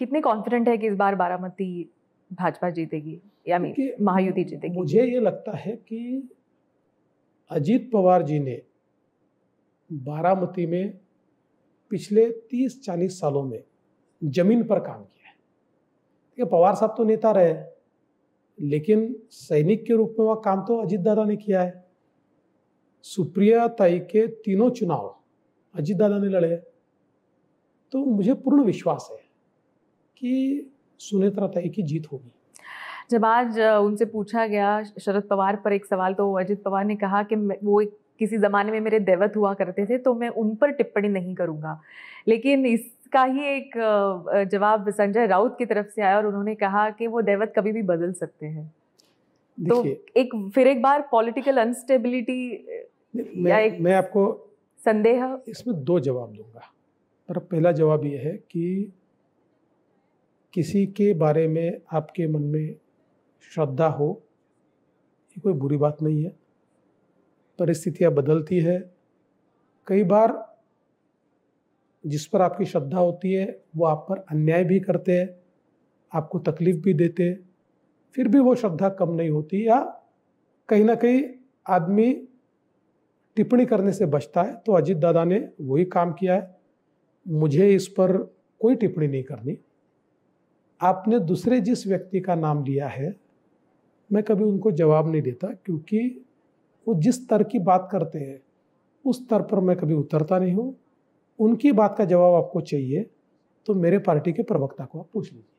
कितने कॉन्फिडेंट है कि इस बार बारामती भाजपा जीतेगी या महायुति जीतेगी मुझे ये लगता है कि अजीत पवार जी ने बारामती में पिछले 30-40 सालों में जमीन पर काम किया है ठीक है पवार साहब तो नेता रहे लेकिन सैनिक के रूप में वह काम तो अजीत दादा ने किया है सुप्रिया ताई के तीनों चुनाव अजीत दादा ने लड़े तो मुझे पूर्ण विश्वास है कि सुनेत्रा तय की जीत होगी जब आज उनसे पूछा गया शरद पवार पर एक सवाल तो अजित पवार ने कहा कि वो एक किसी ज़माने में मेरे दैवत हुआ करते थे तो मैं उन पर टिप्पणी नहीं करूँगा लेकिन इसका ही एक जवाब संजय राउत की तरफ से आया और उन्होंने कहा कि वो दैवत कभी भी बदल सकते हैं तो एक फिर एक बार पॉलिटिकल अनस्टेबिलिटी मैं, या एक मैं आपको संदेह इसमें दो जवाब दूंगा पर पहला जवाब यह है कि किसी के बारे में आपके मन में श्रद्धा हो ये कोई बुरी बात नहीं है परिस्थितियाँ बदलती है कई बार जिस पर आपकी श्रद्धा होती है वो आप पर अन्याय भी करते हैं आपको तकलीफ़ भी देते हैं फिर भी वो श्रद्धा कम नहीं होती या कहीं ना कहीं आदमी टिप्पणी करने से बचता है तो अजीत दादा ने वही काम किया है मुझे इस पर कोई टिप्पणी नहीं करनी आपने दूसरे जिस व्यक्ति का नाम लिया है मैं कभी उनको जवाब नहीं देता क्योंकि वो जिस तर की बात करते हैं उस तर पर मैं कभी उतरता नहीं हूँ उनकी बात का जवाब आपको चाहिए तो मेरे पार्टी के प्रवक्ता को आप पूछ लीजिए